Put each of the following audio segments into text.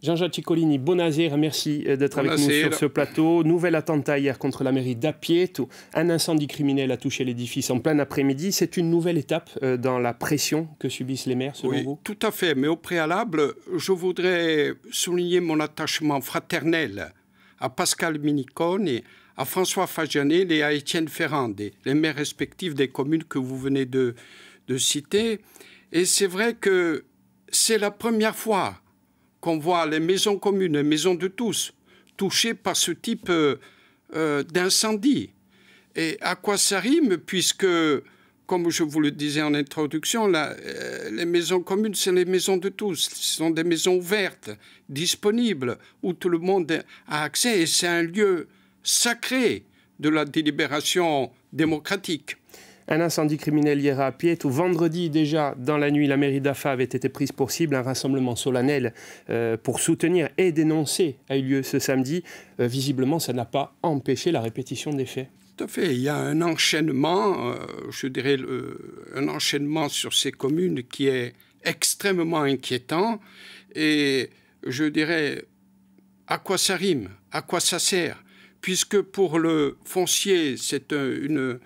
Jean-Jacques Ciccolini, Bonazir, merci euh, d'être avec nous sur ce plateau. Nouvel attentat hier contre la mairie d'Apieto. Un incendie criminel a touché l'édifice en plein après-midi. C'est une nouvelle étape euh, dans la pression que subissent les maires, selon oui, Tout à fait, mais au préalable, je voudrais souligner mon attachement fraternel à Pascal Minicone, à François Fagianel et à Étienne Ferrand, les maires respectifs des communes que vous venez de citer. Et c'est vrai que c'est la première fois qu'on voit les maisons communes, les maisons de tous, touchées par ce type euh, euh, d'incendie. Et à quoi ça rime Puisque, comme je vous le disais en introduction, euh, les maisons communes, c'est les maisons de tous. Ce sont des maisons ouvertes, disponibles, où tout le monde a accès. Et c'est un lieu sacré de la délibération démocratique. Un incendie criminel hier à Piet, où vendredi déjà, dans la nuit, la mairie d'Afa avait été prise pour cible. Un rassemblement solennel euh, pour soutenir et dénoncer a eu lieu ce samedi. Euh, visiblement, ça n'a pas empêché la répétition des faits. Tout à fait. Il y a un enchaînement, euh, je dirais, un enchaînement sur ces communes qui est extrêmement inquiétant. Et je dirais, à quoi ça rime À quoi ça sert Puisque pour le foncier, c'est une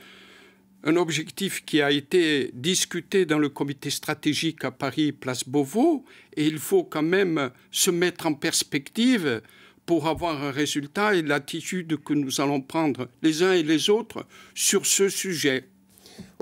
un objectif qui a été discuté dans le comité stratégique à Paris, place Beauvau, et il faut quand même se mettre en perspective pour avoir un résultat et l'attitude que nous allons prendre les uns et les autres sur ce sujet.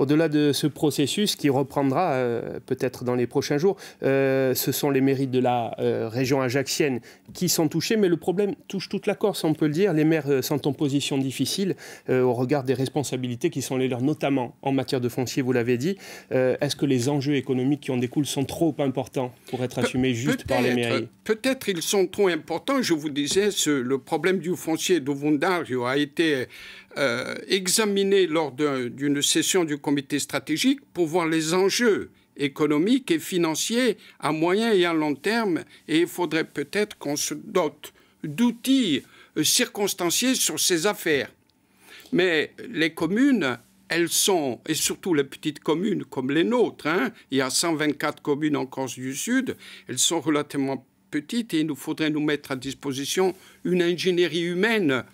Au-delà de ce processus qui reprendra euh, peut-être dans les prochains jours, euh, ce sont les mairies de la euh, région ajaxienne qui sont touchées, mais le problème touche toute la Corse, on peut le dire. Les maires sont en position difficile au regard des responsabilités qui sont les leurs, notamment en matière de foncier, vous l'avez dit. Est-ce que les enjeux économiques qui en découlent sont trop importants pour être assumés juste par les mairies Peut-être ils sont trop importants. Je vous disais, le problème du foncier d'Ovundario a été examiné lors d'une session du Conseil comité stratégique pour voir les enjeux économiques et financiers à moyen et à long terme et il faudrait peut-être qu'on se dote d'outils circonstanciés sur ces affaires. Mais les communes, elles sont, et surtout les petites communes comme les nôtres, hein, il y a 124 communes en Corse du Sud, elles sont relativement petites et il nous faudrait nous mettre à disposition une ingénierie humaine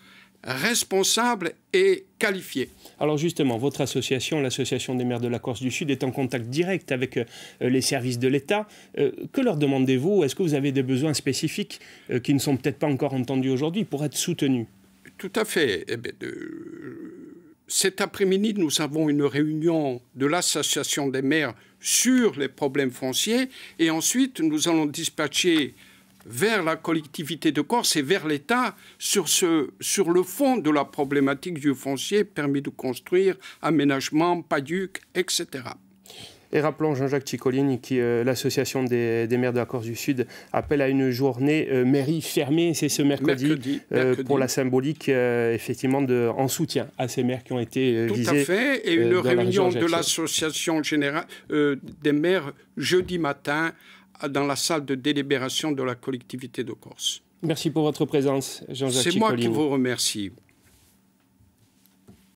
responsable et qualifié. Alors justement, votre association, l'Association des maires de la Corse du Sud, est en contact direct avec euh, les services de l'État. Euh, que leur demandez-vous Est-ce que vous avez des besoins spécifiques euh, qui ne sont peut-être pas encore entendus aujourd'hui pour être soutenus Tout à fait. Eh ben, cet après-midi, nous avons une réunion de l'Association des maires sur les problèmes fonciers et ensuite nous allons dispatcher vers la collectivité de Corse et vers l'État sur, sur le fond de la problématique du foncier, permis de construire, aménagement, paduc, etc. Et rappelons Jean-Jacques Ticolini qui euh, l'association des, maires de la Corse du Sud appelle à une journée euh, mairie fermée, c'est ce mercredi, euh, pour la symbolique effectivement de, en soutien à ces maires qui ont été Tout à fait, et une réunion de l'association générale des maires jeudi matin dans la salle de délibération de la collectivité de Corse. Merci pour votre présence, Jean-Jacques C'est moi qui vous remercie.